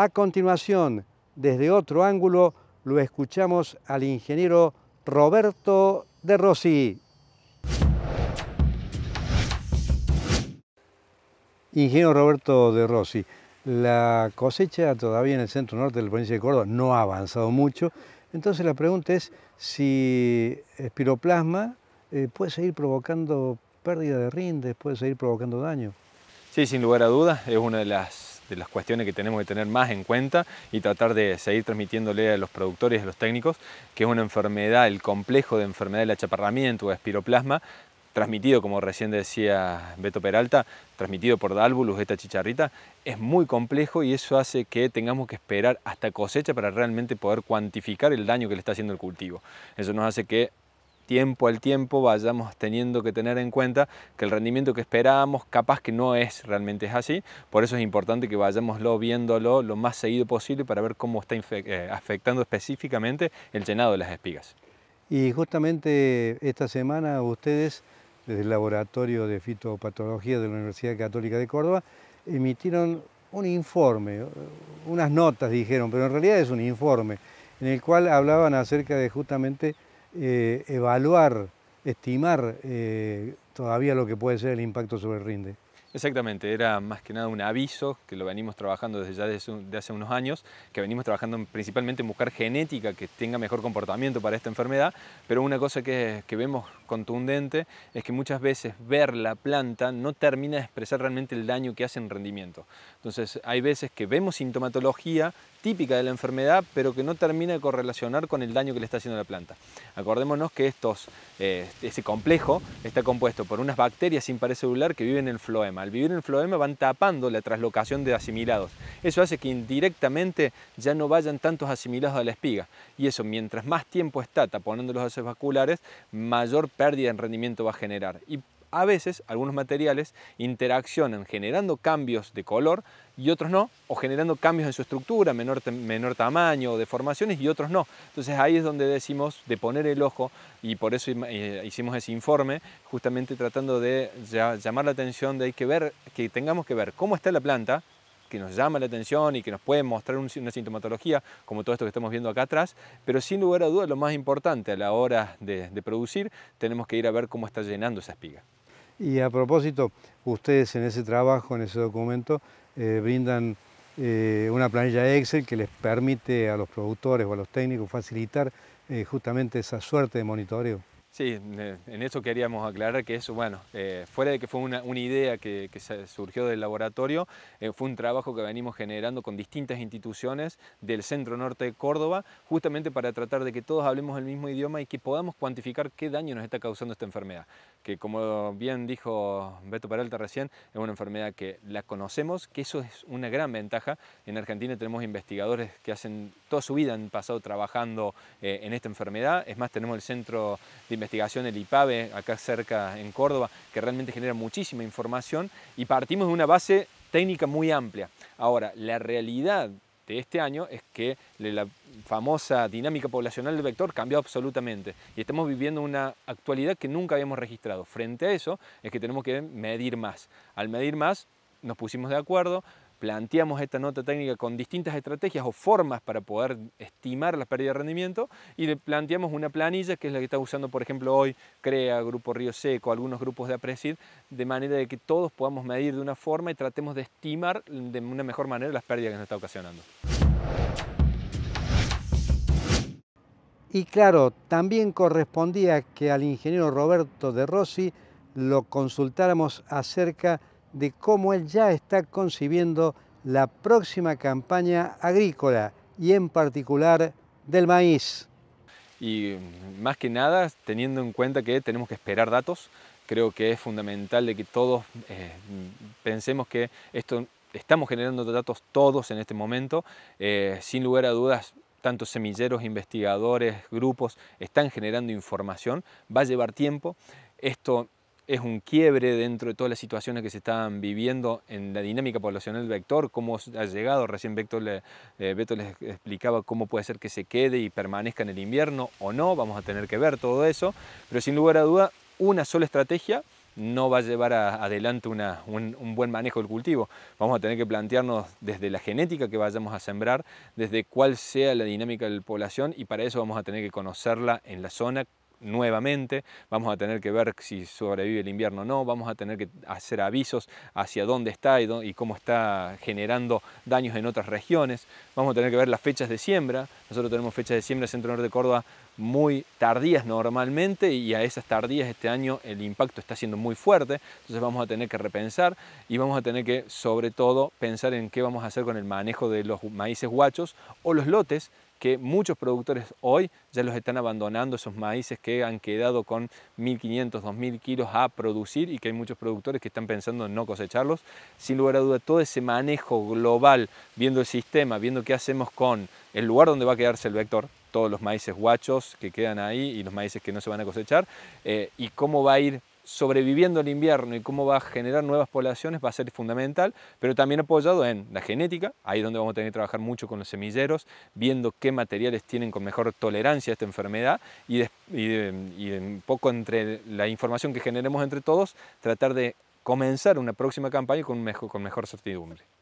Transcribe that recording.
A continuación, desde otro ángulo, lo escuchamos al ingeniero Roberto de Rossi. Ingeniero Roberto de Rossi, la cosecha todavía en el centro norte de la provincia de Córdoba no ha avanzado mucho, entonces la pregunta es si espiroplasma eh, puede seguir provocando pérdida de rindes, puede seguir provocando daño. Sí, sin lugar a dudas, es una de las de las cuestiones que tenemos que tener más en cuenta y tratar de seguir transmitiéndole a los productores y a los técnicos que es una enfermedad, el complejo de enfermedad del achaparramiento o espiroplasma, transmitido, como recién decía Beto Peralta, transmitido por Dalbulus, esta chicharrita, es muy complejo y eso hace que tengamos que esperar hasta cosecha para realmente poder cuantificar el daño que le está haciendo el cultivo. Eso nos hace que tiempo al tiempo vayamos teniendo que tener en cuenta que el rendimiento que esperábamos capaz que no es realmente es así, por eso es importante que vayámoslo viéndolo lo más seguido posible para ver cómo está eh, afectando específicamente el llenado de las espigas. Y justamente esta semana ustedes, desde el Laboratorio de Fitopatología de la Universidad Católica de Córdoba, emitieron un informe, unas notas dijeron, pero en realidad es un informe, en el cual hablaban acerca de justamente eh, evaluar, estimar eh, todavía lo que puede ser el impacto sobre el rinde. Exactamente, era más que nada un aviso que lo venimos trabajando desde ya hace unos años, que venimos trabajando principalmente en buscar genética que tenga mejor comportamiento para esta enfermedad, pero una cosa que, vemos contundente es que muchas veces ver la planta no termina de expresar realmente el daño que hace en rendimiento. Entonces hay veces que vemos sintomatología típica de la enfermedad, pero que no termina de correlacionar con el daño que le está haciendo la planta. Acordémonos que estos, eh, ese complejo está compuesto por unas bacterias sin pared celular que viven en el floema al vivir en floema van tapando la traslocación de asimilados. Eso hace que indirectamente ya no vayan tantos asimilados a la espiga. Y eso, mientras más tiempo está taponando los haces vasculares, mayor pérdida en rendimiento va a generar a veces algunos materiales interaccionan generando cambios de color y otros no, o generando cambios en su estructura, menor, tamaño o deformaciones y otros no. Entonces ahí es donde decimos de poner el ojo y por eso eh, hicimos ese informe, justamente tratando de llamar la atención de hay que ver, que tengamos que ver cómo está la planta, que nos llama la atención y que nos puede mostrar una sintomatología, como todo esto que estamos viendo acá atrás, pero sin lugar a dudas lo más importante a la hora de producir, tenemos que ir a ver cómo está llenando esa espiga. Y a propósito, ustedes en ese trabajo, en ese documento, eh, brindan eh, una planilla Excel que les permite a los productores o a los técnicos facilitar eh, justamente esa suerte de monitoreo. Sí, en eso queríamos aclarar que eso, bueno, eh, fuera de que fue una, idea que, que, surgió del laboratorio, eh, fue un trabajo que venimos generando con distintas instituciones del centro norte de Córdoba, justamente para tratar de que todos hablemos el mismo idioma y que podamos cuantificar qué daño nos está causando esta enfermedad. Que como bien dijo Beto Peralta recién, es una enfermedad que la conocemos, que eso es una gran ventaja. En Argentina tenemos investigadores que hacen toda su vida, han pasado trabajando eh, en esta enfermedad. Es más, tenemos el centro de investigación investigación del IPAVE, acá cerca en Córdoba, que realmente genera muchísima información y partimos de una base técnica muy amplia. Ahora, la realidad de este año es que la famosa dinámica poblacional del vector cambió absolutamente y estamos viviendo una actualidad que nunca habíamos registrado. Frente a eso es que tenemos que medir más. Al medir más nos pusimos de acuerdo, planteamos esta nota técnica con distintas estrategias o formas para poder estimar las pérdidas de rendimiento y le planteamos una planilla que es la que está usando, por ejemplo, hoy CREA, Grupo Río Seco, algunos grupos de APRECID, de manera de que todos podamos medir de una forma y tratemos de estimar de una mejor manera las pérdidas que nos está ocasionando. Y claro, también correspondía que al ingeniero Roberto de Rossi lo consultáramos acerca de cómo él ya está concibiendo la próxima campaña agrícola y en particular del maíz. Y más que nada, teniendo en cuenta que tenemos que esperar datos, creo que es fundamental de que todos eh, pensemos que esto estamos generando datos todos en este momento, eh, sin lugar a dudas tantos semilleros, investigadores, grupos están generando información, va a llevar tiempo, esto es un quiebre dentro de todas las situaciones que se están viviendo en la dinámica poblacional del vector, cómo ha llegado, recién eh, Beto, les explicaba cómo puede ser que se quede y permanezca en el invierno o no, vamos a tener que ver todo eso, pero sin lugar a duda, una sola estrategia no va a llevar adelante un, buen manejo del cultivo. Vamos a tener que plantearnos desde la genética que vayamos a sembrar, desde cuál sea la dinámica de la población y para eso vamos a tener que conocerla en la zona, nuevamente, vamos a tener que ver si sobrevive el invierno o no, vamos a tener que hacer avisos hacia dónde está y, y, cómo está generando daños en otras regiones, vamos a tener que ver las fechas de siembra, nosotros tenemos fechas de siembra en Centro Norte de Córdoba muy tardías normalmente y a esas tardías este año el impacto está siendo muy fuerte, entonces vamos a tener que repensar y vamos a tener que sobre todo pensar en qué vamos a hacer con el manejo de los maíces guachos o los lotes que muchos productores hoy ya los están abandonando, esos maíces que han quedado con 1.500, 2.000 kilos a producir y que hay muchos productores que están pensando en no cosecharlos. Sin lugar a duda, todo ese manejo global, viendo el sistema, viendo qué hacemos con el lugar donde va a quedarse el vector, todos los maíces guachos que quedan ahí y los maíces que no se van a cosechar, eh, y cómo va a ir sobreviviendo el invierno y cómo va a generar nuevas poblaciones va a ser fundamental, pero también apoyado en la genética, ahí donde vamos a tener que trabajar mucho con los semilleros, viendo qué materiales tienen con mejor tolerancia a esta enfermedad y, un poco entre la información que generemos entre todos, tratar de comenzar una próxima campaña con con mejor certidumbre.